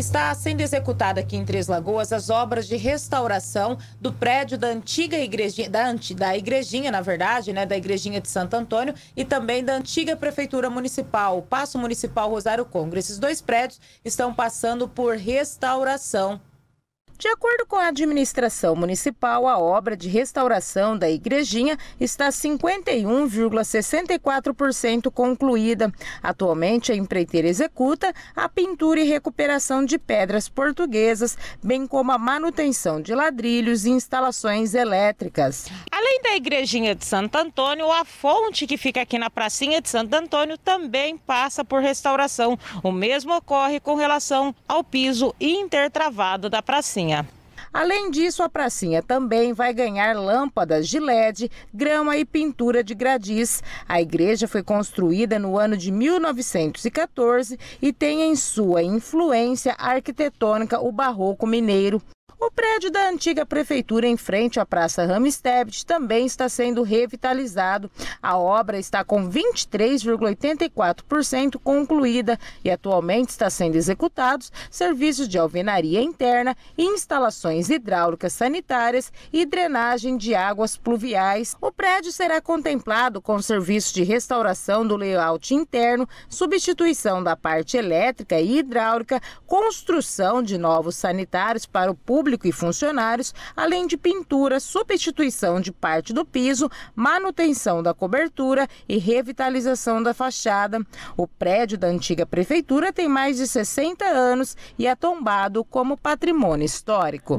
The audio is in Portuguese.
está sendo executada aqui em Três Lagoas as obras de restauração do prédio da antiga igrejinha, da, da igrejinha, na verdade, né, da igrejinha de Santo Antônio e também da antiga prefeitura municipal, o Passo Municipal Rosário Congro. Esses dois prédios estão passando por restauração. De acordo com a administração municipal, a obra de restauração da igrejinha está 51,64% concluída. Atualmente, a empreiteira executa a pintura e recuperação de pedras portuguesas, bem como a manutenção de ladrilhos e instalações elétricas. Além da igrejinha de Santo Antônio, a fonte que fica aqui na pracinha de Santo Antônio também passa por restauração. O mesmo ocorre com relação ao piso intertravado da pracinha pracinha. Além disso, a pracinha também vai ganhar lâmpadas de LED, grama e pintura de gradis. A igreja foi construída no ano de 1914 e tem em sua influência arquitetônica o barroco mineiro. O prédio da antiga prefeitura em frente à Praça Ramstedt também está sendo revitalizado. A obra está com 23,84% concluída e atualmente está sendo executados serviços de alvenaria interna, instalações hidráulicas sanitárias e drenagem de águas pluviais. O prédio será contemplado com serviço de restauração do layout interno, substituição da parte elétrica e hidráulica, construção de novos sanitários para o público público e funcionários, além de pintura, substituição de parte do piso, manutenção da cobertura e revitalização da fachada. O prédio da antiga prefeitura tem mais de 60 anos e é tombado como patrimônio histórico.